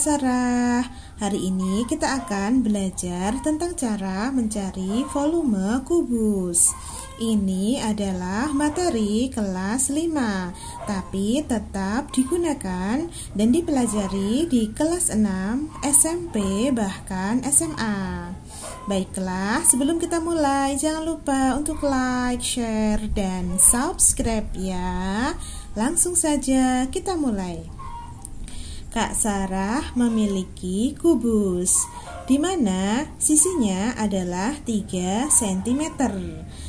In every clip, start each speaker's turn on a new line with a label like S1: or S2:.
S1: Sarah. Hari ini kita akan belajar tentang cara mencari volume kubus. Ini adalah materi kelas 5, tapi tetap digunakan dan dipelajari di kelas 6, SMP, bahkan SMA. Baiklah, sebelum kita mulai, jangan lupa untuk like, share, dan subscribe ya. Langsung saja kita mulai. Kak Sarah memiliki kubus di mana sisinya adalah 3 cm.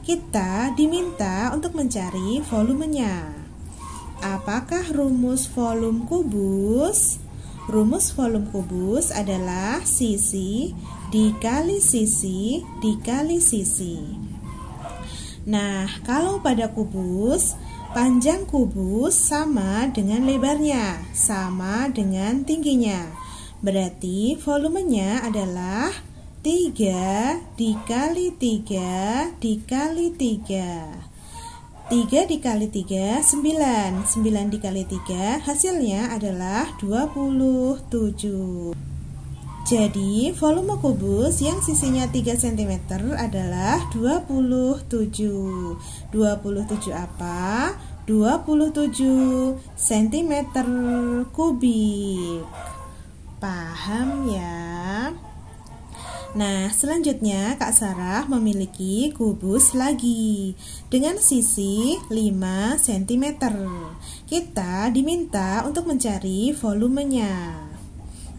S1: Kita diminta untuk mencari volumenya. Apakah rumus volume kubus? Rumus volume kubus adalah sisi dikali sisi dikali sisi. Nah, kalau pada kubus Panjang kubus sama dengan lebarnya, sama dengan tingginya. Berarti volumenya adalah 3 dikali 3 dikali 3. 3 dikali 3 9. 9 dikali 3 hasilnya adalah 27. Jadi, volume kubus yang sisinya 3 cm adalah 27. 27 apa? 27 cm kubik. Paham ya? Nah, selanjutnya Kak Sarah memiliki kubus lagi dengan sisi 5 cm. Kita diminta untuk mencari volumenya.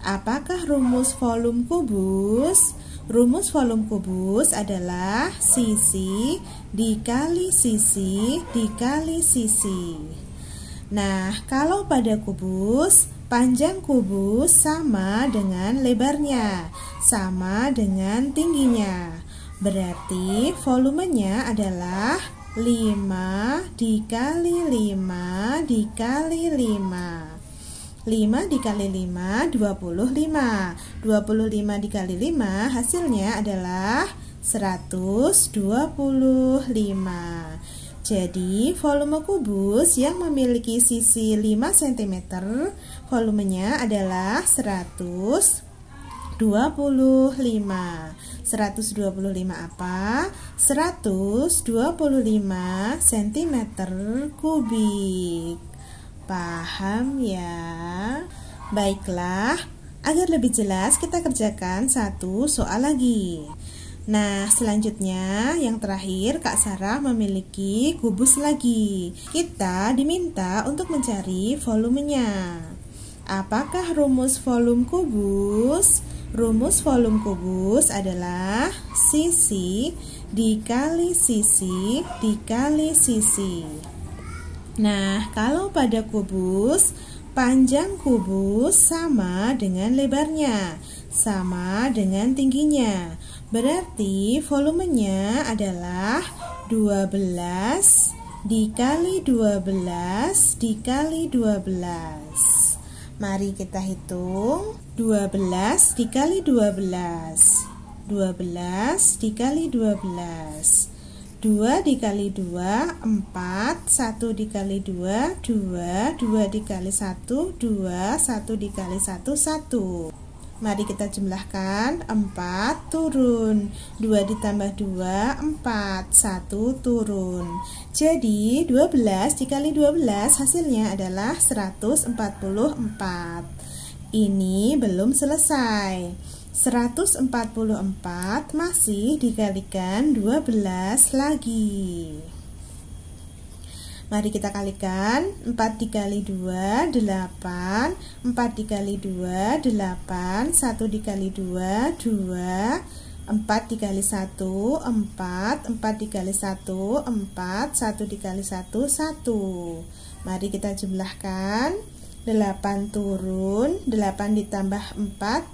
S1: Apakah rumus volume kubus? Rumus volume kubus adalah sisi dikali sisi dikali sisi. Nah, kalau pada kubus, panjang kubus sama dengan lebarnya, sama dengan tingginya. Berarti volumenya adalah 5 dikali 5 dikali 5. 5 dikali 5 25 25 dikali 5 hasilnya adalah 125 jadi volume kubus yang memiliki sisi 5 cm volumenya adalah 125 125 apa? 125 cm kubik Paham ya? Baiklah, agar lebih jelas kita kerjakan satu soal lagi. Nah, selanjutnya yang terakhir Kak Sarah memiliki kubus lagi. Kita diminta untuk mencari volumenya. Apakah rumus volume kubus? Rumus volume kubus adalah sisi dikali sisi dikali sisi. Nah, kalau pada kubus, panjang kubus sama dengan lebarnya, sama dengan tingginya. Berarti volumenya adalah 12 dikali 12 dikali 12. Mari kita hitung 12 dikali 12. 12 dikali 12. 2 dikali 2 4 1 dikali 2 2 2 dikali 1 2 1 dikali 1 1 Mari kita jumlahkan 4 turun 2 ditambah 2 4 1 turun Jadi 12 dikali 12 hasilnya adalah 144 Ini belum selesai 144 masih dikalikan 12 lagi. Mari kita kalikan 4 dikali 2 8 4 dikali 2 8 1 dikali 2 2 4 dikali 1 4 4 dikali 1 4 1 dikali 1 1 Mari kita jumlahkan 8 turun 8 ditambah 4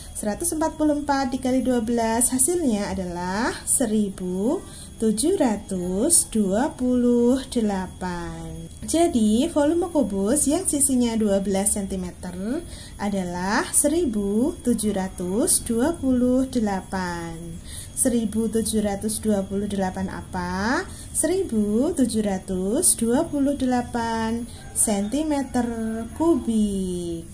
S1: 144 dikali 12 hasilnya adalah 1728. Jadi volume kubus yang sisinya 12 cm adalah 1728. 1728 apa? 1728 cm kubik.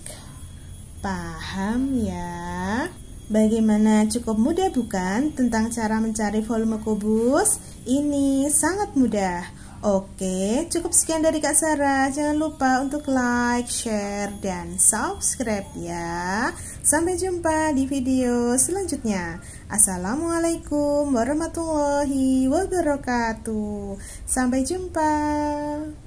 S1: Paham ya? Bagaimana cukup mudah bukan tentang cara mencari volume kubus? Ini sangat mudah. Oke, cukup sekian dari Kak Sarah. Jangan lupa untuk like, share, dan subscribe ya. Sampai jumpa di video selanjutnya. Assalamualaikum warahmatullahi wabarakatuh. Sampai jumpa.